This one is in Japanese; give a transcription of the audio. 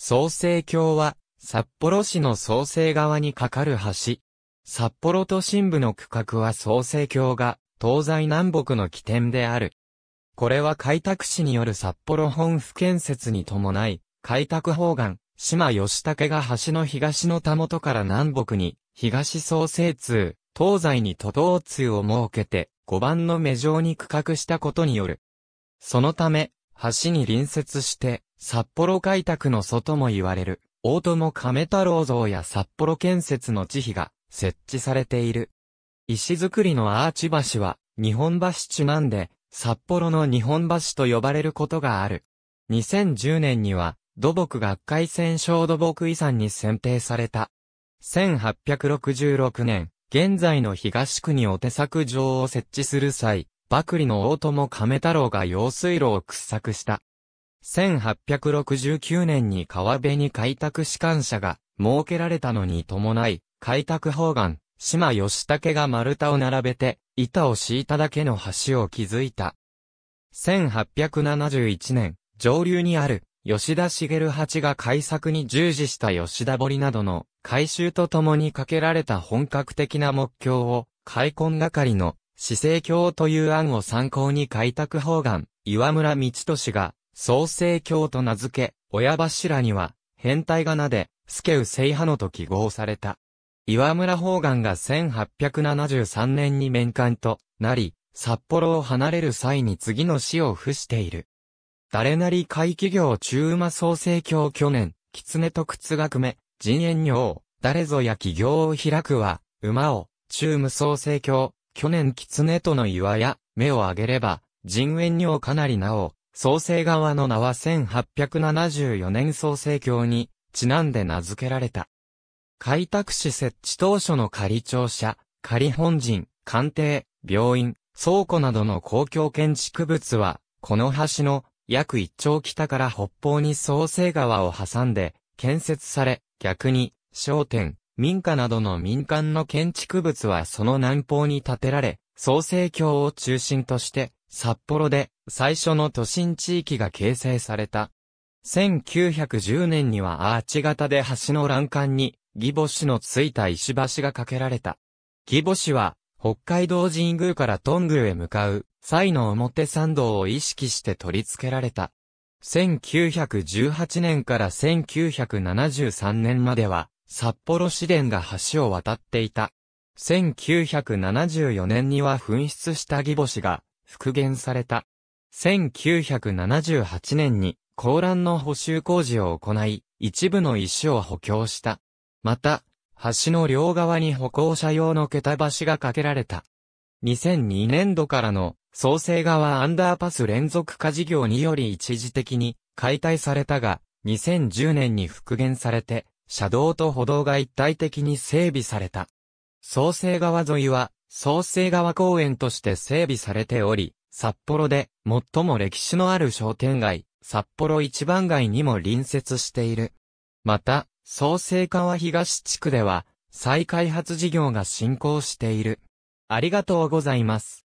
創生橋は、札幌市の創生側に架かる橋。札幌都心部の区画は創生橋が、東西南北の起点である。これは開拓市による札幌本府建設に伴い、開拓方眼、島吉武が橋の東のたもとから南北に、東創生通、東西に都道通を設けて、5番の目状に区画したことによる。そのため、橋に隣接して、札幌開拓の祖とも言われる、大友亀太郎像や札幌建設の地碑が設置されている。石造りのアーチ橋は、日本橋中なんで、札幌の日本橋と呼ばれることがある。2010年には、土木学会戦勝土木遺産に選定された。1866年、現在の東区にお手作場を設置する際、幕里の大友亀太郎が用水路を掘削した。1869年に川辺に開拓士官舎が設けられたのに伴い、開拓方眼、島吉武が丸太を並べて、板を敷いただけの橋を築いた。1871年、上流にある、吉田茂八が開作に従事した吉田堀などの改修とともにかけられた本格的な目標を、開墾係の、市政橋という案を参考に開拓方眼、岩村道俊が、創世教と名付け、親柱には、変態仮名で、スケウセイ派のと記号された。岩村方眼が1873年に面会となり、札幌を離れる際に次の死を付している。誰なり会企業中馬創生協去年、狐と靴学くめ、人縁尿、誰ぞや企業を開くは、馬を、中無創生協、去年狐との岩や、目を上げれば、人縁尿かなりなお、創生側の名は1874年創生橋に、ちなんで名付けられた。開拓市設置当初の仮庁舎、仮本陣、官邸、病院、倉庫などの公共建築物は、この橋の約一丁北から北方に創生川を挟んで建設され、逆に商店、民家などの民間の建築物はその南方に建てられ、創生橋を中心として、札幌で最初の都心地域が形成された。1910年にはアーチ型で橋の欄干に、義母市のついた石橋が架けられた。義母市は、北海道神宮からトングへ向かう、際の表参道を意識して取り付けられた。1918年から1973年までは、札幌市電が橋を渡っていた。1974年には紛失した義母市が復元された。1978年に、高欄の補修工事を行い、一部の石を補強した。また、橋の両側に歩行者用の桁橋が架けられた。2002年度からの創生川アンダーパス連続化事業により一時的に解体されたが、2010年に復元されて、車道と歩道が一体的に整備された。創生川沿いは、創生川公園として整備されており、札幌で最も歴史のある商店街、札幌一番街にも隣接している。また、創生川東地区では、再開発事業が進行している。ありがとうございます。